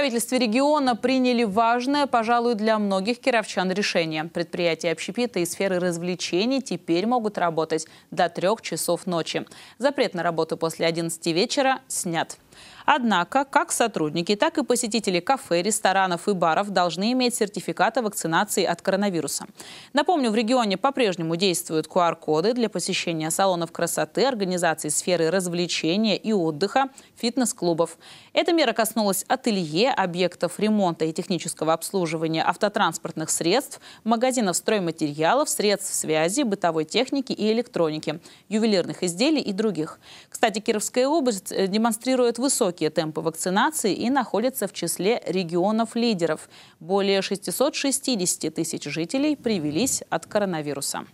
правительстве региона приняли важное, пожалуй, для многих кировчан решение. Предприятия общепита и сферы развлечений теперь могут работать до трех часов ночи. Запрет на работу после 11 вечера снят. Однако, как сотрудники, так и посетители кафе, ресторанов и баров должны иметь сертификат о вакцинации от коронавируса. Напомню, в регионе по-прежнему действуют QR-коды для посещения салонов красоты, организаций сферы развлечения и отдыха, фитнес-клубов. Эта мера коснулась ателье, объектов ремонта и технического обслуживания автотранспортных средств, магазинов стройматериалов, средств связи, бытовой техники и электроники, ювелирных изделий и других. Кстати, Кировская область э, демонстрирует высокие темпы вакцинации и находится в числе регионов-лидеров. Более 660 тысяч жителей привелись от коронавируса.